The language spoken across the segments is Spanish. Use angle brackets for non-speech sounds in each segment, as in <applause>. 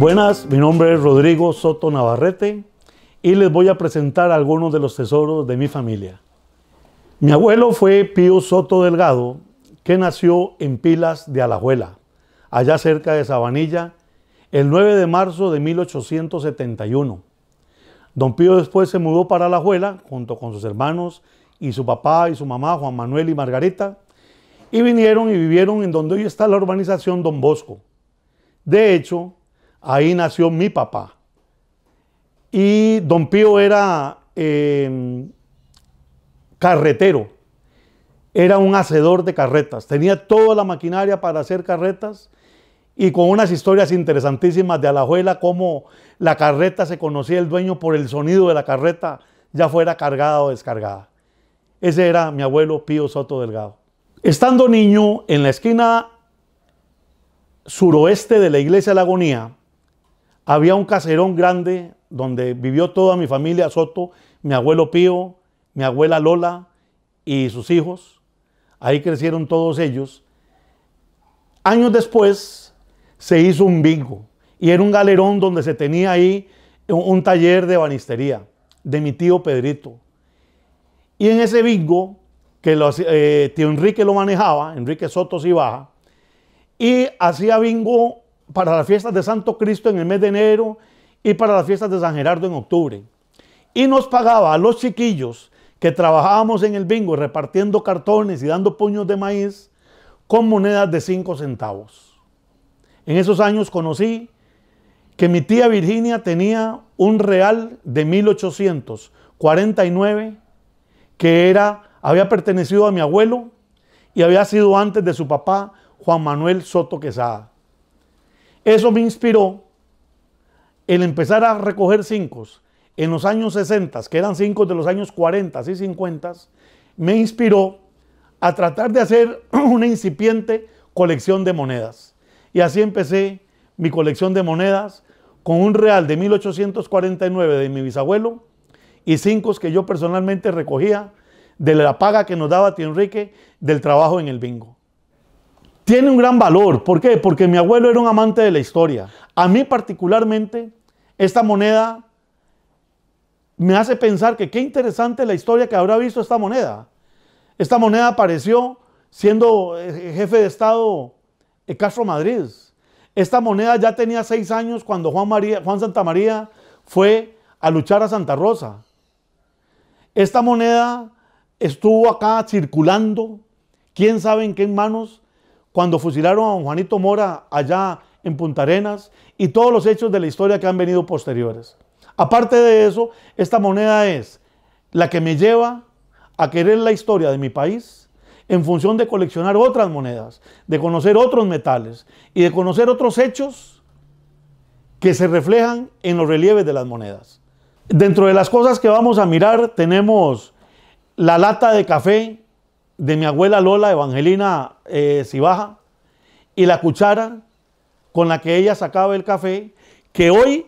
Buenas, mi nombre es Rodrigo Soto Navarrete y les voy a presentar algunos de los tesoros de mi familia. Mi abuelo fue Pío Soto Delgado, que nació en Pilas de Alajuela, allá cerca de Sabanilla, el 9 de marzo de 1871. Don Pío después se mudó para Alajuela junto con sus hermanos y su papá y su mamá, Juan Manuel y Margarita, y vinieron y vivieron en donde hoy está la urbanización Don Bosco. De hecho, Ahí nació mi papá. Y don Pío era em, carretero, era un hacedor de carretas, tenía toda la maquinaria para hacer carretas y con unas historias interesantísimas de Alajuela, cómo la carreta se conocía el dueño por el sonido de la carreta, ya fuera cargada o descargada. Ese era mi abuelo Pío Soto Delgado. Estando niño, en la esquina suroeste de la iglesia de la Agonía, había un caserón grande donde vivió toda mi familia Soto, mi abuelo Pío, mi abuela Lola y sus hijos. Ahí crecieron todos ellos. Años después se hizo un bingo y era un galerón donde se tenía ahí un taller de banistería de mi tío Pedrito. Y en ese bingo, que los, eh, tío Enrique lo manejaba, Enrique Soto Sibaja, y hacía bingo para las fiestas de Santo Cristo en el mes de enero y para las fiestas de San Gerardo en octubre. Y nos pagaba a los chiquillos que trabajábamos en el bingo repartiendo cartones y dando puños de maíz con monedas de 5 centavos. En esos años conocí que mi tía Virginia tenía un real de 1849 que era, había pertenecido a mi abuelo y había sido antes de su papá Juan Manuel Soto Quesada. Eso me inspiró el empezar a recoger cincos en los años 60, que eran cinco de los años 40 y 50, me inspiró a tratar de hacer <clears throat> una incipiente colección de monedas. Y así empecé mi colección de monedas con un real de 1849 de mi bisabuelo y cinco que yo personalmente recogía de la paga que nos daba Tío Enrique del trabajo en el bingo tiene un gran valor. ¿Por qué? Porque mi abuelo era un amante de la historia. A mí particularmente, esta moneda me hace pensar que qué interesante la historia que habrá visto esta moneda. Esta moneda apareció siendo eh, jefe de Estado Castro Madrid. Esta moneda ya tenía seis años cuando Juan, María, Juan Santa María fue a luchar a Santa Rosa. Esta moneda estuvo acá circulando, quién sabe en qué manos, cuando fusilaron a Juanito Mora allá en Punta Arenas y todos los hechos de la historia que han venido posteriores. Aparte de eso, esta moneda es la que me lleva a querer la historia de mi país en función de coleccionar otras monedas, de conocer otros metales y de conocer otros hechos que se reflejan en los relieves de las monedas. Dentro de las cosas que vamos a mirar tenemos la lata de café de mi abuela Lola Evangelina eh, Cibaja y la cuchara con la que ella sacaba el café, que hoy,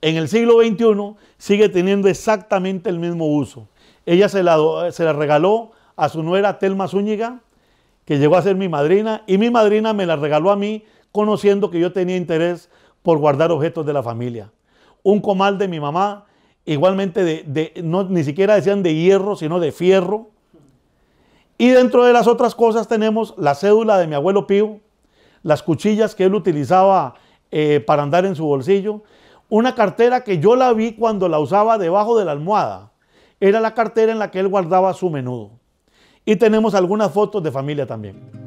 en el siglo XXI, sigue teniendo exactamente el mismo uso. Ella se la, se la regaló a su nuera Telma Zúñiga, que llegó a ser mi madrina, y mi madrina me la regaló a mí, conociendo que yo tenía interés por guardar objetos de la familia. Un comal de mi mamá, igualmente de, no, ni siquiera decían de hierro, sino de fierro, y dentro de las otras cosas tenemos la cédula de mi abuelo Pío, las cuchillas que él utilizaba eh, para andar en su bolsillo, una cartera que yo la vi cuando la usaba debajo de la almohada. Era la cartera en la que él guardaba su menudo. Y tenemos algunas fotos de familia también.